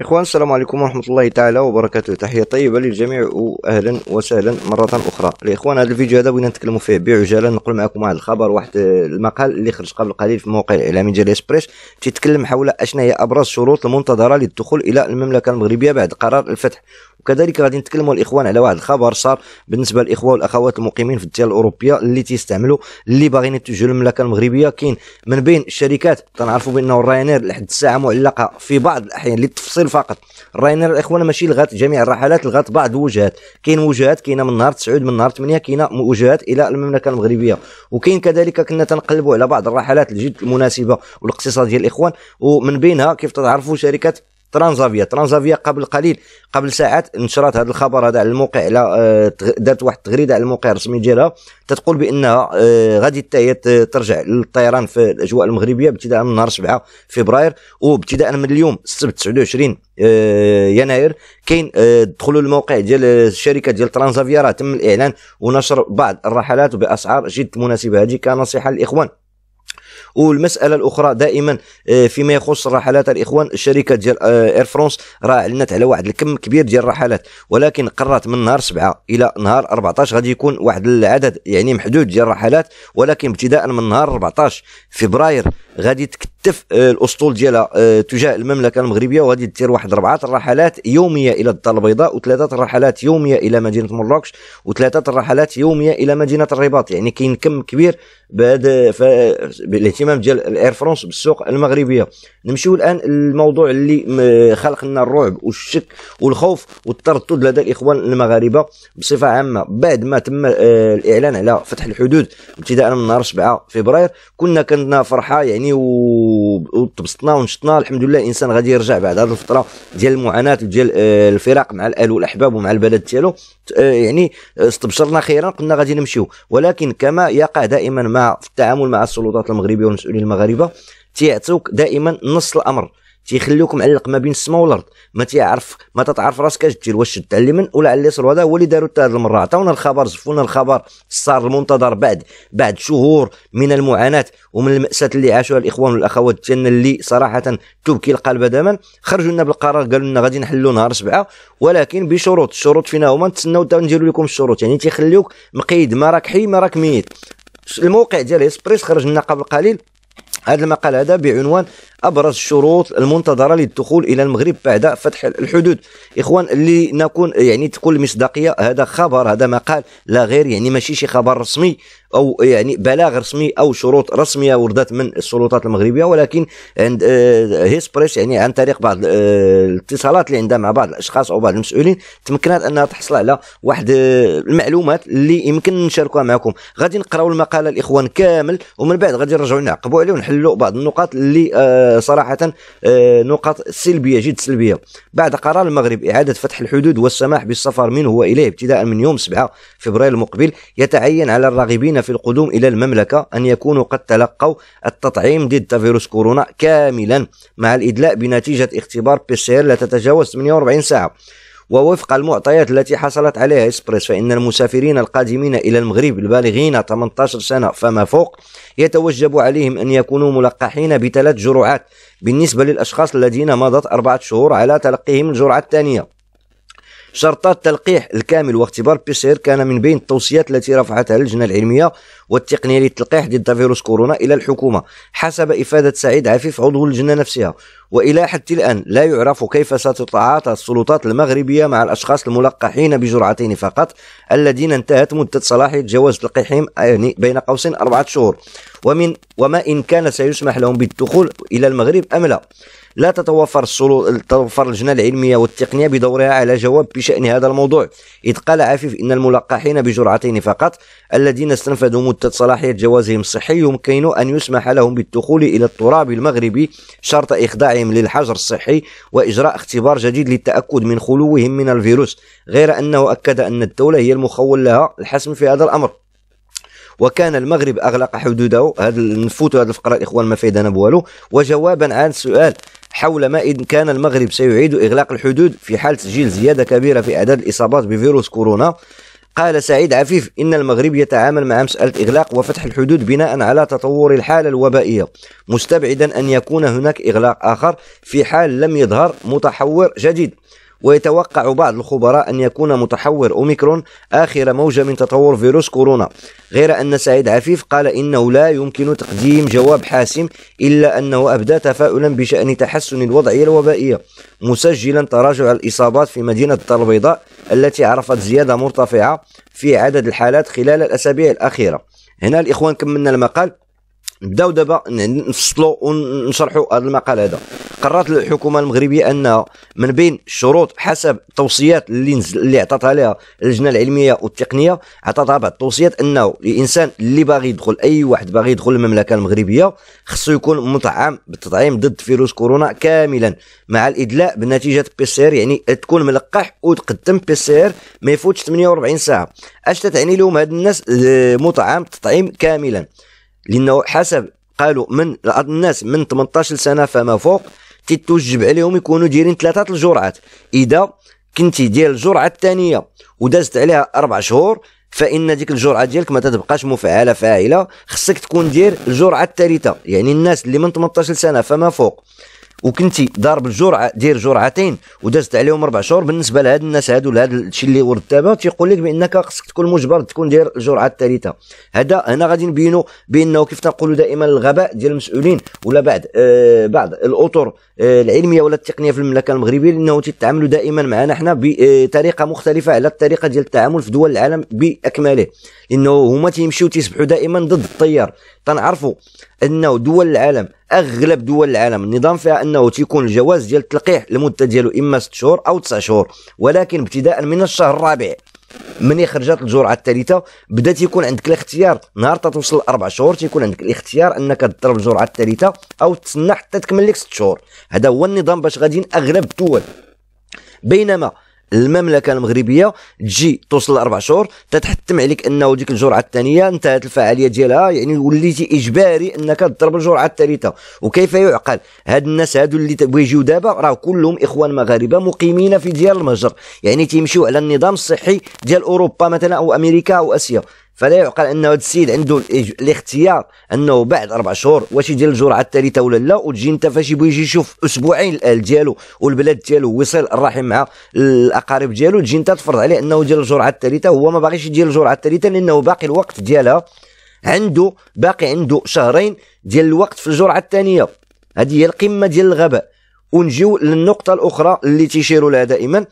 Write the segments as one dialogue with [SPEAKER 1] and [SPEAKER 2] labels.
[SPEAKER 1] إخوان السلام عليكم ورحمة الله تعالى وبركاته تحية طيبة للجميع وأهلا وسهلا مرة أخرى الإخوان هذا الفيديو هذا بغينا نتكلموا فيه بعجالة نقول معكم واحد الخبر واحد المقال اللي خرج قبل قليل في موقع الإعلامي ديال إسبريس تيتكلم حول أشنا هي أبرز الشروط المنتظرة للدخول إلى المملكة المغربية بعد قرار الفتح وكذلك غادي نتكلموا الاخوان على واحد الخبر صار بالنسبه للاخوه والاخوات المقيمين في الديار الاوروبيه اللي تيستعملوا اللي باغيين يتجهوا للمملكه المغربيه كاين من بين الشركات تنعرفوا بانه الراينير لحد الساعه معلقه في بعض الاحيان للتفصيل فقط الراينير الاخوان ماشي لغات جميع الرحلات لغات بعض الوجهات كاين وجهات كاينه من نهار 9 من نهار 8 كاينه وجهات الى المملكه المغربيه وكاين كذلك كنا تنقلبوا على بعض الرحلات الجد المناسبه والاقتصاديه الاخوان ومن بينها كيف تعرفوا شركه ترانزافيا ترانزافيا قبل قليل قبل ساعات نشرت هذا الخبر هذا على الموقع على آه، دارت واحد التغريده على الموقع الرسمي ديالها تتقول بانها آه، غادي حتى هي ترجع للطيران في الاجواء المغربيه ابتداء من نهار 7 فبراير وابتداء من اليوم السبت 29 آه، يناير كاين دخلوا الموقع ديال الشركه ديال ترانزافيا راه تم الاعلان ونشر بعض الرحلات باسعار جد مناسبه هذه كنصيحه للاخوان والمساله الاخرى دائما آه، فيما يخص رحلات الاخوان الشركه ديال اير فرونس راه اعلنت على واحد الكم كبير ديال الرحلات ولكن قررت من نهار 7 الى نهار 14 غادي يكون واحد العدد يعني محدود ديال الرحلات ولكن ابتداء من نهار 14 فبراير غادي تكتف آه، الاسطول ديالها آه، تجاه المملكه المغربيه وغادي دير واحد اربعه الرحلات يوميه الى الدار البيضاء وثلاثه الرحلات يوميه الى مدينه مراكش وثلاثه الرحلات يوميه الى مدينه الرباط يعني كاين كم كبير بهذا الاهتمام ديال الاير فرانس بالسوق المغربيه نمشيو الان الموضوع اللي خلق لنا الرعب والشك والخوف والتردد لدى الاخوان المغاربه بصفه عامه بعد ما تم آه، الاعلان على فتح الحدود ابتداء من نهار 7 فبراير كنا كنا فرحه يعني وتبسطنا ونشطنا الحمد لله الانسان غادي يرجع بعد هذه الفتره ديال المعاناه ديال الفراق آه، مع الاهل والاحباب ومع البلد ديالو آه، يعني استبشرنا خيرا قلنا غادي نمشيو ولكن كما يقع دائما مع في التعامل مع السلطات المغربيه المسؤولين المغاربه تيعطيوك دائما نص الامر تيخليوك معلق ما بين السماء والارض ما تيعرف ما تتعرف راسك اش دير واش تعلم على اليمين ولا على اليسار وهذا هو اللي داروا حتى هذه المره عطاونا الخبر زفونا الخبر صار المنتظر بعد بعد شهور من المعاناه ومن الماساه اللي عاشوها الاخوان والاخوات ديالنا اللي صراحه تبكي القلب دائما خرجوا لنا بالقرار قالوا لنا غادي نحلوا نهار سبعه ولكن بشروط الشروط فينا هما نتسناو نديروا لكم الشروط يعني تيخليوك مقيد ما راك حي ما راك ميت الموقع ديال اسبريس خرج لنا قبل قليل هذا المقال هذا بعنوان ابرز الشروط المنتظره للدخول الى المغرب بعد فتح الحدود اخوان اللي نكون يعني تكون المصداقيه هذا خبر هذا مقال لا غير يعني ماشي شي خبر رسمي او يعني بلاغ رسمي او شروط رسميه وردت من السلطات المغربيه ولكن عند آه، هيسبريس يعني عن طريق بعض آه، الاتصالات اللي عندها مع بعض الاشخاص او بعض المسؤولين تمكنت انها تحصل على واحد آه، المعلومات اللي يمكن نشاركوها معكم غادي نقراو المقاله الاخوان كامل ومن بعد غادي نرجعوا نعقبوا عليه ونحلوا بعض النقاط اللي صراحه نقاط سلبيه جد سلبيه بعد قرار المغرب اعاده فتح الحدود والسماح بالسفر منه واليه ابتداء من يوم 7 فبراير المقبل يتعين على الراغبين في القدوم إلى المملكة أن يكونوا قد تلقوا التطعيم ضد فيروس كورونا كاملا مع الإدلاء بنتيجة اختبار بي ار لا تتجاوز 48 ساعة ووفق المعطيات التي حصلت عليها إسبريس فإن المسافرين القادمين إلى المغرب البالغين 18 سنة فما فوق يتوجب عليهم أن يكونوا ملقحين بثلاث جرعات بالنسبة للأشخاص الذين مضت أربعة شهور على تلقيهم الجرعة الثانية شرطات تلقيح الكامل واختبار بيسير كان من بين التوصيات التي رفعتها اللجنة العلمية والتقنية للتلقيح ضد فيروس كورونا إلى الحكومة حسب إفادة سعيد عفيف عضو اللجنة نفسها وإلى حد الآن لا يعرف كيف ستتعاطى السلطات المغربية مع الأشخاص الملقحين بجرعتين فقط الذين انتهت مدة صلاحية جواز تلقيحهم يعني بين قوسين أربعة شهور ومن وما إن كان سيسمح لهم بالدخول إلى المغرب أم لا لا تتوفر السلو... تتوفر اللجنه العلميه والتقنيه بدورها على جواب بشان هذا الموضوع اذ قال عفيف ان الملقحين بجرعتين فقط الذين استنفذوا مده صلاحيه جوازهم الصحي يمكن ان يسمح لهم بالدخول الى التراب المغربي شرط اخضاعهم للحجر الصحي واجراء اختبار جديد للتاكد من خلوهم من الفيروس غير انه اكد ان الدوله هي المخول لها الحسم في هذا الامر وكان المغرب اغلق حدوده هذا نفوتوا هذه الفقره الاخوان ما فايدنا بوالو وجوابا عن سؤال حول ما إن كان المغرب سيعيد إغلاق الحدود في حال تسجيل زيادة كبيرة في أعداد الإصابات بفيروس كورونا قال سعيد عفيف إن المغرب يتعامل مع مسألة إغلاق وفتح الحدود بناء على تطور الحالة الوبائية مستبعدا أن يكون هناك إغلاق آخر في حال لم يظهر متحور جديد ويتوقع بعض الخبراء أن يكون متحور أوميكرون آخر موجة من تطور فيروس كورونا غير أن سعيد عفيف قال إنه لا يمكن تقديم جواب حاسم إلا أنه أبدى تفاؤلا بشأن تحسن الوضعية الوبائية مسجلا تراجع الإصابات في مدينة الدار البيضاء التي عرفت زيادة مرتفعة في عدد الحالات خلال الأسابيع الأخيرة هنا الإخوان كملنا المقال نبداو دابا نفصلوا ونشرحوا هذا المقال هذا قررت الحكومه المغربيه انها من بين الشروط حسب التوصيات اللي نزل اللي عطاتها لها اللجنه العلميه والتقنيه عطاتها بعض التوصيات انه الانسان اللي باغي يدخل اي واحد باغي يدخل المملكه المغربيه خصو يكون مطعم بالتطعيم ضد فيروس كورونا كاملا مع الادلاء بنتيجه بي سي ار يعني تكون ملقح وتقدم بي سي ار ما يفوتش 48 ساعه اش تتعني لهم هاد الناس آه، مطعم تطعيم كاملا لانه حسب قالوا من الناس من 18 سنه فما فوق تيتوجب عليهم يكونوا دايرين ثلاثه الجرعات اذا كنتي ديال الجرعه الثانيه ودازت عليها اربع شهور فان ديك الجرعه ديالك ما تتبقاش مفعله فاعله خصك تكون دير الجرعه الثالثه يعني الناس اللي من 18 سنه فما فوق وكنتي ضارب الجرعه دير جرعتين ودازت عليهم اربع شهور بالنسبه لهاد الناس هادو لهاد الشيء اللي ورد دابا تيقول لك بانك خصك تكون مجبر تكون دير الجرعه الثالثه هذا هنا غادي نبينوا بانه كيف تنقولوا دائما الغباء ديال المسؤولين ولا بعض آه بعض الاطر آه العلميه ولا التقنيه في المملكه المغربيه لانه تيتعاملوا دائما معنا حنا بطريقه مختلفه على الطريقه ديال التعامل في دول العالم باكمله لانه هما تيمشيو تيسبحوا دائما ضد التيار تنعرفوا انه دول العالم اغلب دول العالم النظام فيها انه تيكون الجواز ديال التلقيح المده ديالو اما 6 شهور او 9 شهور ولكن ابتداء من الشهر الرابع ملي خرجت الجرعه الثالثه بدا تيكون عندك الاختيار نهار تتوصل لاربع شهور تيكون عندك الاختيار انك تضرب الجرعه الثالثه او تسنى حتى تكمل لك 6 شهور هذا هو النظام باش غاديين اغلب الدول بينما المملكه المغربيه تجي توصل لاربع شهور تتحتم عليك انه ديك الجرعه الثانيه انتهت الفعاليه ديالها يعني وليتي اجباري انك تضرب الجرعه الثالثه وكيف يعقل هاد الناس هادو اللي بيجيو دابا راه كلهم اخوان مغاربه مقيمين في ديار المهجر يعني تيمشيو على النظام الصحي ديال اوروبا مثلا او امريكا او اسيا فلا يعقل ان هذا السيد عنده الاختيار انه بعد اربع شهور واش يدير الجرعه الثالثه ولا لا وتجي انت فاش يبغي يجي يشوف اسبوعين الاهل ديالو والبلاد ديالو ويصل الرحم مع الاقارب ديالو تجي انت تفرض عليه انه يدير الجرعه الثالثه هو ما باغيش يدير الجرعه الثالثه لانه باقي الوقت ديالها عنده باقي عنده شهرين ديال الوقت في الجرعه الثانيه هذه هي القمه ديال الغباء ونجيو للنقطه الاخرى اللي تيشيروا لها دائما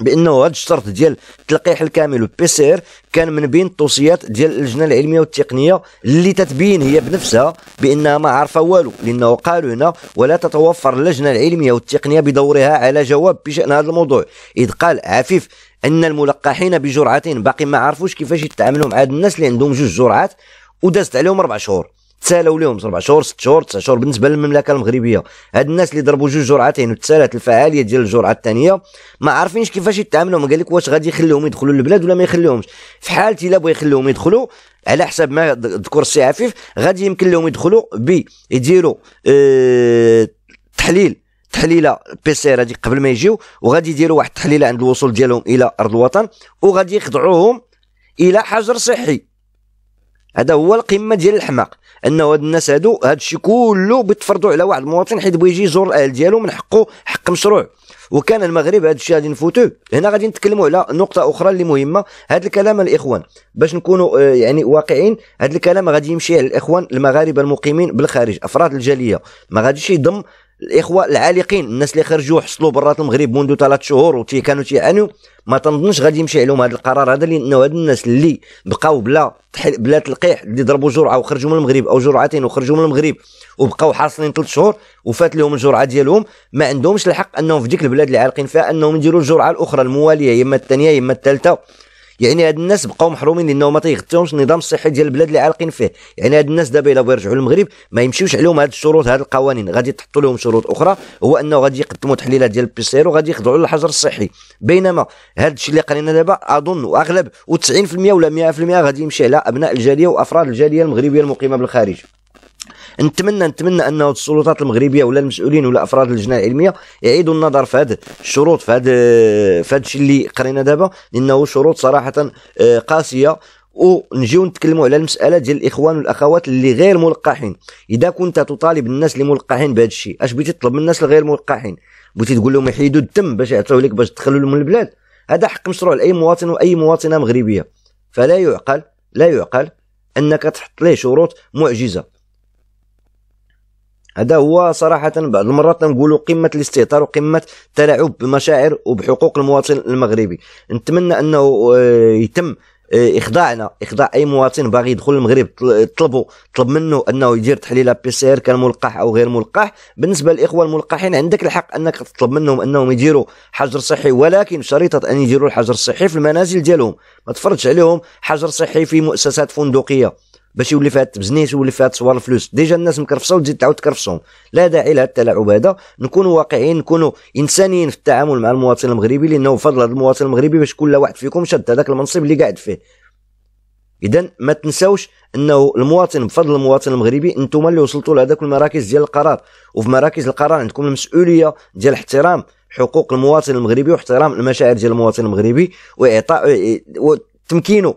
[SPEAKER 1] بانه هذا الشرط ديال التلقيح الكامل والبي سي ار كان من بين التوصيات ديال اللجنه العلميه والتقنيه اللي تتبين هي بنفسها بانها ما عارفه والو لانه قالوا هنا ولا تتوفر اللجنه العلميه والتقنيه بدورها على جواب بشان هذا الموضوع اذ قال عفيف ان الملقحين بجرعتين باقي ما عرفوش كيفاش يتعاملوا مع هاد الناس اللي عندهم جوج جرعات ودازت عليهم اربع شهور تسالاو لهم ربع شهور ست شهور تسع شهور بالنسبه للمملكه المغربيه هاد الناس اللي ضربوا جوج جرعتين يعني وتسالات الفعاليه ديال الجرعه الثانيه ما عارفينش كيفاش يتعاملوا ما قال لك واش غادي يخليهم يدخلوا للبلاد ولا ما يخليهمش في حالتي الا بغى يخليهم يدخلوا على حسب ما ذكر السي عفيف غادي يمكن لهم يدخلوا ب يديروا اه تحليل تحليله بي سي ار قبل ما يجيو وغادي يديروا واحد التحليله عند الوصول ديالهم الى ارض الوطن وغادي يخضعوهم الى حجر صحي هذا هو القمه ديال الحماق انه هاد الناس هادو هاد الشيء كله بيتفرضوا على واحد المواطن حيت بغى يجي يزور الاهل ديالو من حقه حق مشروع وكان المغرب هاد الشيء غادي نفوتوه هنا غادي نتكلموا على نقطه اخرى اللي مهمه هاد الكلام الاخوان باش نكونوا آه، يعني واقعين هاد الكلام غادي يمشي على الاخوان المغاربه المقيمين بالخارج افراد الجاليه ما غاديش يضم الاخوه العالقين الناس اللي خرجوا حصلوا برات المغرب منذ ثلاث شهور وتي كانوا تيعانوا ما تنظنش غادي يمشي عليهم هذا القرار هذا لانه هاد الناس اللي بقاو بلا بلا تلقيح اللي ضربوا جرعه وخرجوا من المغرب او جرعتين وخرجوا من المغرب وبقاو حاصلين ثلاث شهور وفات لهم الجرعه ديالهم ما عندهمش الحق انهم في ديك البلاد اللي عالقين فيها انهم يديروا الجرعه الاخرى المواليه يا اما الثانيه يا اما الثالثه يعني هاد الناس بقاو محرومين لانه ما تيغطيهمش النظام الصحي ديال البلاد اللي عالقين فيه يعني هاد الناس دابا الا بغاو يرجعوا للمغرب ما يمشيوش عليهم هاد الشروط هاد القوانين غادي تحطوا لهم شروط اخرى هو انه غادي يقدموا تحليلات ديال ار وغادي يخضعوا للحجر الصحي بينما هاد الشيء اللي قرينا دابا اظن واغلب و90% ولا 100% غادي يمشي على ابناء الجاليه وافراد الجاليه المغربيه المقيمه بالخارج نتمنى نتمنى انه السلطات المغربيه ولا المسؤولين ولا افراد اللجنه العلميه يعيدوا النظر في هذه الشروط في هذا في هذا الشيء اللي قرينا دابا لانه شروط صراحه آه، قاسيه ونجيو نتكلموا على المساله ديال الاخوان والاخوات اللي غير ملقحين اذا كنت تطالب الناس اللي ملقحين بهذا الشيء اش بغيتي تطلب من الناس الغير ملقحين بغيتي تقول لهم يحيدوا الدم باش يعطيوه لك باش تدخلوا لهم البلاد هذا حق مشروع لاي مواطن واي مواطنه مغربيه فلا يعقل لا يعقل انك تحط ليه شروط معجزه هذا هو صراحة بعض المرات نقولوا قمة الاستهتار وقمة التلاعب بمشاعر وبحقوق المواطن المغربي نتمنى أنه آه، يتم آه، اخضاعنا اخضاع اي مواطن باغي يدخل المغرب طلبوا طلب منه انه يدير تحليل بي سي ار كان ملقح او غير ملقح بالنسبه للاخوه الملقحين عندك الحق انك تطلب منهم انهم يديروا حجر صحي ولكن شريطه ان يديروا الحجر الصحي في المنازل ديالهم ما تفرضش عليهم حجر صحي في مؤسسات فندقيه باش يولي فيها التبزنيس يولي فيها تصوير الفلوس ديجا الناس مكرفصه وتزيد تعاود تكرفصهم لا داعي لهذا التلاعب هذا نكونوا واقعيين نكونوا انسانيين في التعامل مع المواطن المغربي لانه فضل هذا المواطن المغربي باش كل واحد فيكم شد هذاك المنصب اللي قاعد فيه اذا ما تنساوش انه المواطن بفضل المواطن المغربي انتم اللي وصلتوا لهذوك المراكز ديال القرار وفي مراكز القرار عندكم المسؤوليه ديال احترام حقوق المواطن المغربي واحترام المشاعر ديال المواطن المغربي واعطاء وتمكينه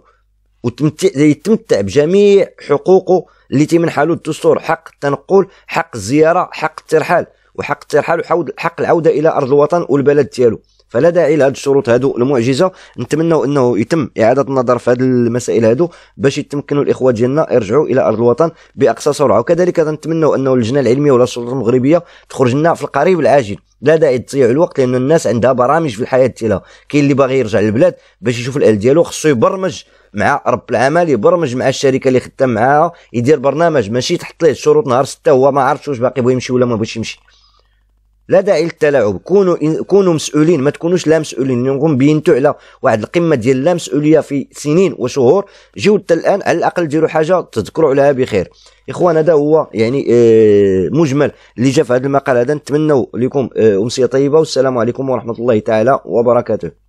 [SPEAKER 1] ويتمتع بجميع حقوقه اللي له الدستور حق التنقل حق الزياره حق الترحال وحق الترحال وحق العوده الى ارض الوطن والبلد ديالو فلا داعي لهاد الشروط هادو المعجزه نتمنوا انه يتم اعاده النظر في هذه المسائل هادو باش يتمكنوا الاخوه ديالنا يرجعوا الى ارض الوطن باقصى سرعه وكذلك نتمنوا انه اللجنه العلميه ولا السلطه المغربيه تخرج لنا في القريب العاجل لا داعي تضيع الوقت لان الناس عندها برامج في الحياه ديالها كاين اللي باغي يرجع للبلاد باش يشوف الاهل ديالو خصو يبرمج مع رب العمل يبرمج مع الشركه اللي خدام معاها يدير برنامج ماشي تحط ليه الشروط نهار 6 هو ما عرفش واش باقي بغى يمشي ولا ما بغيتش يمشي لا داعي للتلاعب كونوا كونوا مسؤولين ما تكونوش لا مسؤولين نقوم بينتو على واحد القمه ديال لا مسؤوليه في سنين وشهور جيو حتى الان على الاقل ديروا حاجه تذكروا عليها بخير اخوان هذا هو يعني آه، مجمل اللي جا في هذا المقال هذا نتمنوا لكم آه، امسيه طيبه والسلام عليكم ورحمه الله تعالى وبركاته